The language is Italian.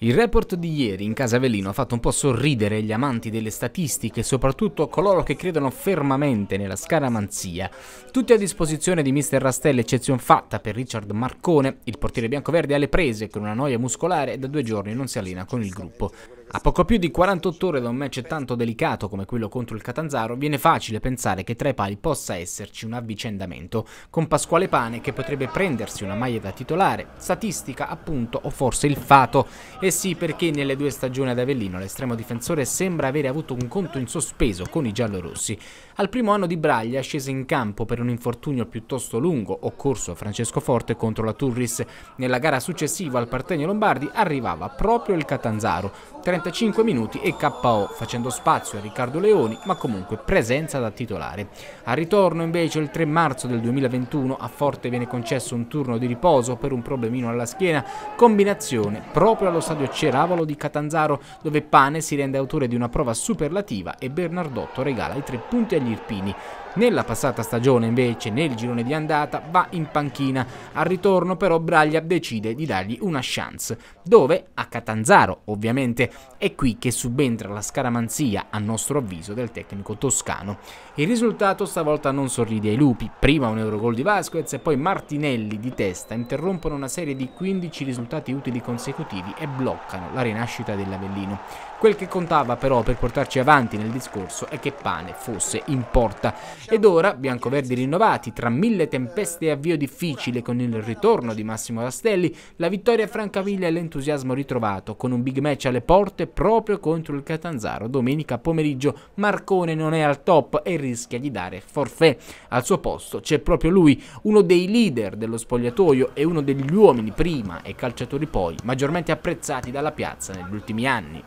Il report di ieri in casa Avellino ha fatto un po' sorridere gli amanti delle statistiche soprattutto coloro che credono fermamente nella scaramanzia. Tutti a disposizione di Mr. Rastelli, eccezione fatta per Richard Marcone, il portiere biancoverde alle prese con una noia muscolare e da due giorni non si allena con il gruppo. A poco più di 48 ore da un match tanto delicato come quello contro il Catanzaro, viene facile pensare che tra i pali possa esserci un avvicendamento, con Pasquale Pane che potrebbe prendersi una maglia da titolare, statistica appunto o forse il fato. E sì perché nelle due stagioni ad Avellino l'estremo difensore sembra avere avuto un conto in sospeso con i giallorossi. Al primo anno di Braglia scese in campo per un infortunio piuttosto lungo occorso a Francesco Forte contro la Turris. Nella gara successiva al Partenio Lombardi arrivava proprio il Catanzaro, 35 minuti e KO, facendo spazio a Riccardo Leoni, ma comunque presenza da titolare. Al ritorno invece il 3 marzo del 2021 a Forte viene concesso un turno di riposo per un problemino alla schiena, combinazione proprio allo stadio Ceravolo di Catanzaro, dove Pane si rende autore di una prova superlativa e Bernardotto regala i tre punti agli Irpini. Nella passata stagione invece, nel girone di andata, va in panchina. Al ritorno però Braglia decide di dargli una chance, dove a Catanzaro ovviamente è qui che subentra la scaramanzia, a nostro avviso, del tecnico toscano. Il risultato stavolta non sorride ai lupi, prima un Eurogol di Vasquez e poi Martinelli di testa interrompono una serie di 15 risultati utili consecutivi e bloccano la rinascita dell'Avellino. Quel che contava però per portarci avanti nel discorso è che Pane fosse in porta. Ed ora, biancoverdi rinnovati, tra mille tempeste e avvio difficile con il ritorno di Massimo Rastelli, la vittoria a Francavilla e l'entusiasmo ritrovato, con un big match alle porte proprio contro il Catanzaro. Domenica pomeriggio Marcone non è al top e rischia di dare forfè. Al suo posto c'è proprio lui, uno dei leader dello spogliatoio e uno degli uomini prima e calciatori poi maggiormente apprezzati dalla piazza negli ultimi anni.